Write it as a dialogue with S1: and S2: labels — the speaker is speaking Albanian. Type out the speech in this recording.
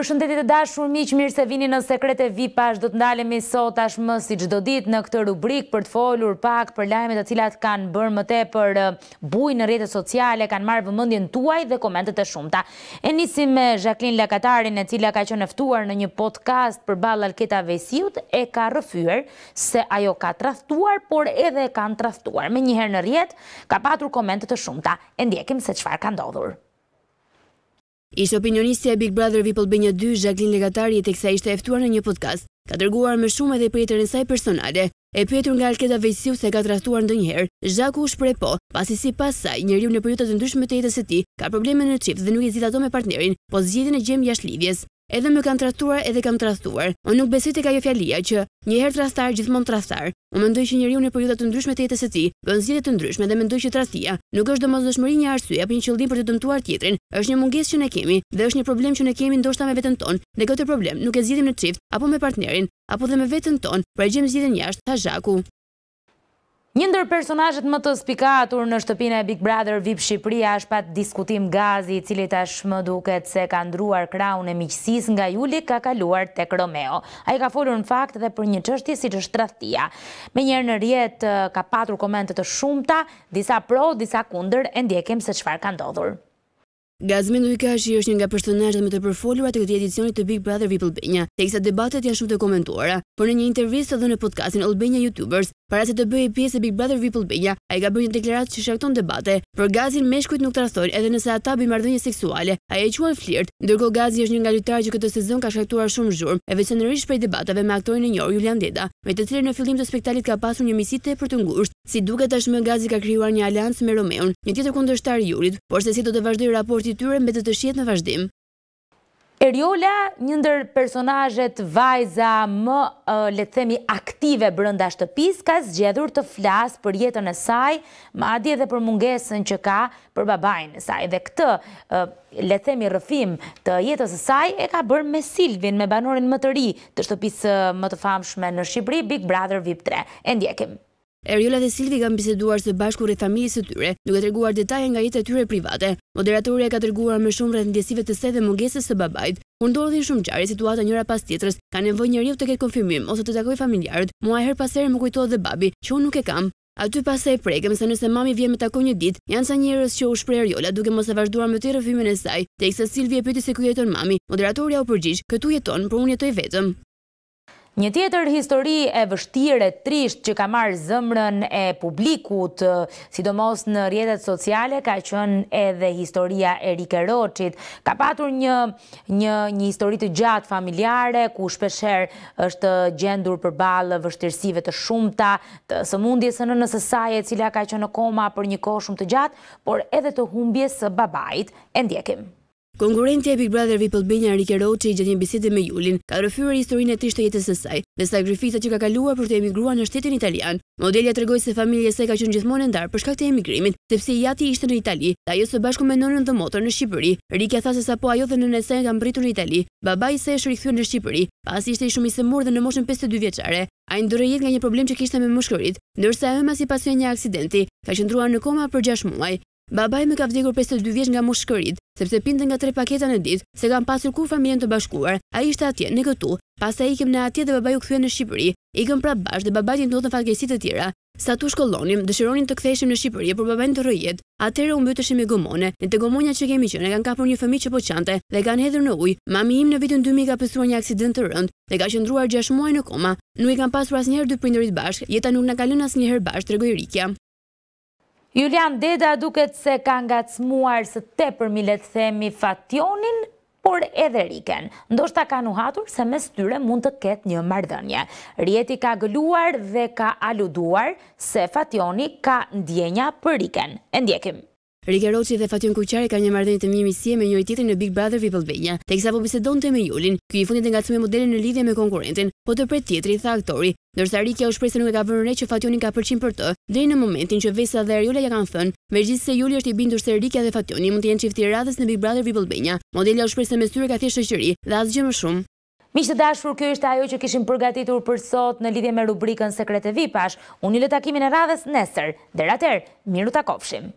S1: Për shëndetit e dashur miqë, mirë se vini në sekrete VIP, do të ndalemi sot ashtë më si gjdo dit në këtë rubrik për të folur pak për lajme të cilat kanë bërë më te për buj në rjetët sociale, kanë marrë vëmëndin tuaj dhe komentet e shumëta. E nisim me Jacqueline Lakatarin e cila ka qënë eftuar në një podcast për balë alketa vesiut e ka rëfyër se ajo ka trahtuar, por edhe kanë trahtuar. Me njëherë në rjetë ka patur komentet e
S2: shumëta. E ndjekim se qëfar ka ndodhur. Ishtë opinionistja e Big Brother Vipol B12, Jacqueline Legatari, e teksa ishte eftuar në një podcast. Ka tërguar më shumë edhe për jetërën saj personale. E pjetur nga Alketa Vejsiu se ka trahtuar ndë njëherë, Zhaku u shprej po, pasi si pas saj, një në përjutat të ndryshme të jetës e ti, ka probleme në qift dhe nuk i zita me partnerin, po zgjidin e gjem jashtë lidhjes edhe më kanë tradhtuar edhe kam tradhtuar. Unë nuk besoj tek ajo fjalia që një herë tradhtar gjithmonë tradhtar. Unë mendoj që njeriu në periudha të ndryshme të jetës së tij bën zgjedhje të ndryshme dhe mendoj që tradhtia nuk është domosdoshmëri një arsye apo një qëllim për të dëmtuar tjetrin. Është një mungesë që ne kemi dhe është një problem që ne kemi ndoshta me veten tonë. Ne këtë problem nuk e zgjidhim në çift apo me partnerin apo dhe me veten tonë, pra gjejmë zgjidhjen jashtë, tha Zhaku. Një ndër personajët më të spikatur në shtëpina e Big Brother
S1: VIP Shqipria është pat diskutim gazi, cili të është më duket se ka ndruar kraun e miqësis nga juli ka kaluar të kromeo. A i ka folur në fakt dhe për një qështi si që është trahtia. Me njerë në rjetë ka patur komentet të shumta, disa pro, disa kunder,
S2: e ndjekim se qëfar ka ndodhur. Gazmin Dukaçi është një nga personazhet më të përfolura të këtij edicioni të Big Brother VIP Albania, teksa debatet janë shumë të komentuara. Por në një intervistë dhe në podcastin Albania YouTubers, para se të bëhej pjesë e Big Brother VIP Albania, ai ka bërë një deklaratë që shkakton debate. Për Gazin meshkujt nuk trashëgojnë edhe nëse ata bëjnë marrëdhënie seksuale. Ai e quan flirt, ndërkohë Gazi është një nga lojtarët që këtë sezon ka shkaktuar shumë zhurmë, e veçanërisht për debatet me aktorin e njohur Julian Deda, me të cilën në fillim të spektaklit ka pasur një misi tepër të ngushtë. Si duke tashmë Gazi ka krijuar një alianc me Romeun, një tjetër kundërshtar i Jurit, por se si do të vazhdoj raporti i tyre mbetet të shjetë në vazhdim. Eriola,
S1: një ndër personazhet vajza më le të themi aktive brenda shtëpisë, ka zgjedhur të flasë për jetën e saj, madje edhe për mungesën që ka për babain e saj. Dhe këtë le të themi rrëfim të jetës së saj e ka bërë me Silvin, me banorin më të ri të shtëpisë më të famshme në Shqipëri, Big Brother
S2: VIP 3. E ndjekim. Eriola dhe Silvi kanë biseduar së bashku rreth familjes së tyre, duke treguar detaje nga jetë e tyre private. Moderatoria ka treguar më shumë rreth ndjesive të saj dhe mungesës së babait. Kur ndodhin shumë ngjarje situata njëra pas tjetrës, ka nevojë njeriu të ketë konfirmim ose të takojë familjarët. Muaj her pas herë më kujtohet dhe babi, që unë nuk e kam. Aty pasaj prekem, se nëse mami vjen me taku një ditë, janë sa njerëz që u shpreh Eriola duke mos e vazhduar me të rrëfimin e saj. Teksa Silvi e pyeti se ku jeton mami. Moderatorja u përgjigj, "Këtu jeton, por unë jetoj vetëm." Një tjetër histori e vështire
S1: trisht që ka marrë zëmrën e publikut, sidomos në rjetet sociale, ka qënë edhe historia e Rike Ka patur një, një, një histori të gjatë familjare, ku shpesher është gjendur për balë vështirësive të shumëta, të sëmundjes në nësësaj e cila ka qënë koma për një kohë shumë të gjatë,
S2: por edhe të humbjes së babajt e ndjekim. Konkurenti e Big Brother VIP Albania Enrique Rochi gjatë një bisede me Julin ka rrëfyer historinë e trishtë jetës së saj, me sakrifica që ka kaluar për të emigruar në shtetin italian. Modelja tregoi se familja e saj ka qenë gjithmonë ndarë për shkak të emigrimit, sepse i jati ishte në Itali, dhe ajo së bashku me nënën dhe motrën në Shqipëri. Rike tha se sapo ajo dhe nëna e saj kanë mbritur në Itali. Babai i saj është rikthyer në Shqipëri, pasi ishte i shumë i semur dhe në moshën 52 vjeçare. Ai ndërë jetë nga një problem që kishte me mushkërit, ndërsa ajo më sipas një aksidenti ka qendruar në koma për 6 muaj. Babaj më ka vdekur 52 vjeç nga mushkërit, sepse pinte nga 3 paketa në ditë, se kam pasur kur familjen të bashkuar. Ai ishte atje, në këtu. Pastaj ikëm në atje dhe babai u kthye në Shqipëri. Ikëm prap bashkë dhe babai ndodhi në fatkeqësi të tjera. Sa tu shkollonim, dëshironin të ktheheshim në Shqipëri, por babain të rrojet. Atëherë u mbyteshim me gomone. Në të gomonja që kemi qenë, kanë kapur një fëmijë që po qante, dhe kanë hedhur në ujë. Mami im në vitin 2000 ka pasur një aksident të rënd dhe ka qëndruar 6 muaj në koma. Nuk i kanë pasur asnjëherë dy prindërit bashk, Jeta nuk na ka lënë asnjëherë bashkë, tregoi Rikja. Julian Deda duket se
S1: ka nga të smuar së te për milet themi fationin, por edhe riken, Ndoshta ta ka nuhatur se mes tyre mund të ketë një mardënje. Rjeti ka gëluar
S2: dhe ka aluduar se fationi ka ndjenja për riken. Endjekim. Rike Roçi dhe Fatjon Kuçari kanë një marrëdhënie të mirë me sie me njëri tjetrin në Big Brother Vip Albania. Teksa po bisedonte me Julin, ky i fundit e ngacmoi modelin në lidhje me konkurentin, po të pret tjetri tha aktori, ndërsa Rike u shpresë nuk e ka vënë re që Fatyni ka përqim për të, deri në momentin që Vesa dhe Ariola ja kanë thënë, megjithse Juli është i bindur se Rike dhe Fatjoni mund të jenë çifti radhës në Big Brother People Albania. Modeli u shpresë me syre ka thënë shoqëri dhe asgjë më shumë. Mi që dashur, kjo ishte ajo që kishim përgatitur për sot në lidhje me rubrikën
S1: Sekrete Vipash, unë i takimin e radhës nesër. dhe rater, miru takofshim.